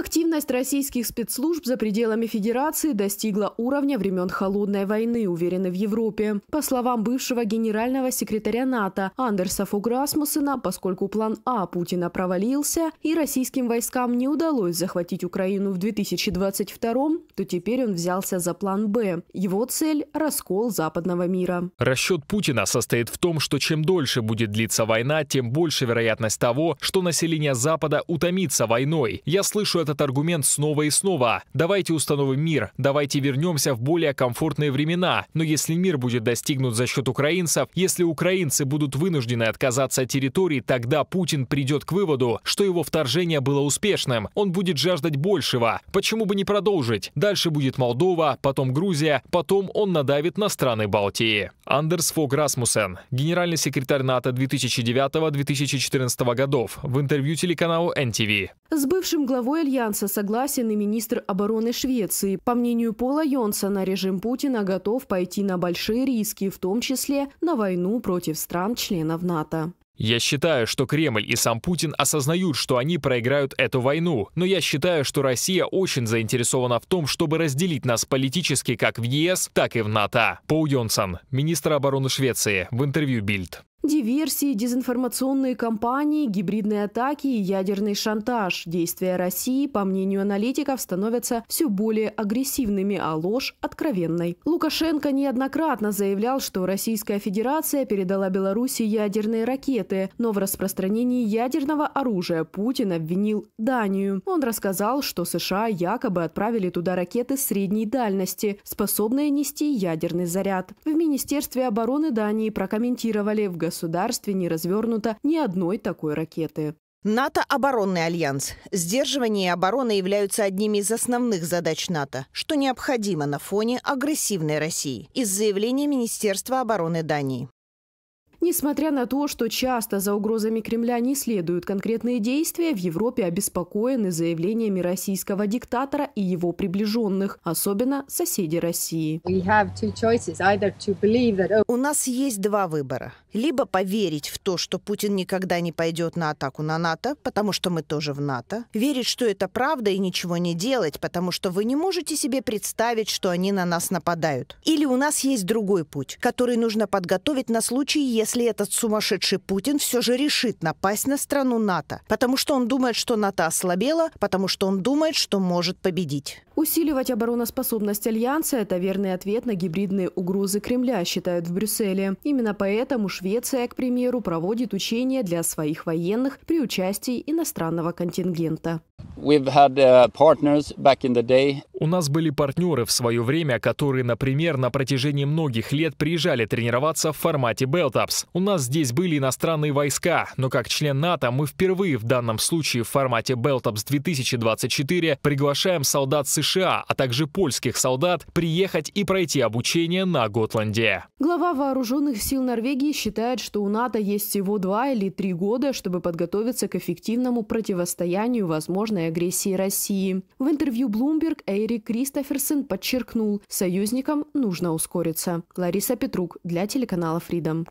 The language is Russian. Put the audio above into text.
Активность российских спецслужб за пределами Федерации достигла уровня времен Холодной войны, уверены в Европе. По словам бывшего генерального секретаря НАТО Андерса Фуграсмусена, поскольку план А Путина провалился и российским войскам не удалось захватить Украину в 2022, то теперь он взялся за план Б. Его цель – раскол западного мира. Расчет Путина состоит в том, что чем дольше будет длиться война, тем больше вероятность того, что население Запада утомится войной. Я слышу этот аргумент снова и снова. Давайте установим мир, давайте вернемся в более комфортные времена. Но если мир будет достигнут за счет украинцев, если украинцы будут вынуждены отказаться от территории, тогда Путин придет к выводу, что его вторжение было успешным. Он будет жаждать большего. Почему бы не продолжить? Дальше будет Молдова, потом Грузия, потом он надавит на страны Балтии. Андерс Фог Расмусен, генеральный секретарь НАТО 2009-2014 годов, в интервью телеканалу NTV. С бывшим главой альянса согласен и министр обороны Швеции. По мнению Пола Йонсона, режим Путина готов пойти на большие риски, в том числе на войну против стран-членов НАТО. Я считаю, что Кремль и сам Путин осознают, что они проиграют эту войну. Но я считаю, что Россия очень заинтересована в том, чтобы разделить нас политически как в ЕС, так и в НАТО. Пол Йонсон, министр обороны Швеции, в интервью Бильд. Диверсии, дезинформационные кампании, гибридные атаки и ядерный шантаж. Действия России, по мнению аналитиков, становятся все более агрессивными, а ложь – откровенной. Лукашенко неоднократно заявлял, что Российская Федерация передала Беларуси ядерные ракеты, но в распространении ядерного оружия Путин обвинил Данию. Он рассказал, что США якобы отправили туда ракеты средней дальности, способные нести ядерный заряд. В Министерстве обороны Дании прокомментировали в государстве государстве не развернуто ни одной такой ракеты. НАТО – оборонный альянс. Сдерживание и оборона являются одними из основных задач НАТО, что необходимо на фоне агрессивной России из заявления Министерства обороны Дании. Несмотря на то, что часто за угрозами Кремля не следуют конкретные действия, в Европе обеспокоены заявлениями российского диктатора и его приближенных, особенно соседи России. Oh, у нас есть два выбора. Либо поверить в то, что Путин никогда не пойдет на атаку на НАТО, потому что мы тоже в НАТО. Верить, что это правда и ничего не делать, потому что вы не можете себе представить, что они на нас нападают. Или у нас есть другой путь, который нужно подготовить на случай, если если этот сумасшедший Путин все же решит напасть на страну НАТО, потому что он думает, что НАТО ослабело, потому что он думает, что может победить. Усиливать обороноспособность Альянса – это верный ответ на гибридные угрозы Кремля, считают в Брюсселе. Именно поэтому Швеция, к примеру, проводит учения для своих военных при участии иностранного контингента. We've had, uh, partners back in the day у нас были партнеры в свое время, которые, например, на протяжении многих лет приезжали тренироваться в формате Белтапс. У нас здесь были иностранные войска, но как член НАТО мы впервые в данном случае в формате Белтапс 2024 приглашаем солдат США, а также польских солдат приехать и пройти обучение на Готланде. Глава вооруженных сил Норвегии считает, что у НАТО есть всего два или три года, чтобы подготовиться к эффективному противостоянию возможной агрессии России. В интервью Bloomberg Эйри Кирби Кристоферсон подчеркнул, союзникам нужно ускориться. Лариса Петрук для телеканала Freedom.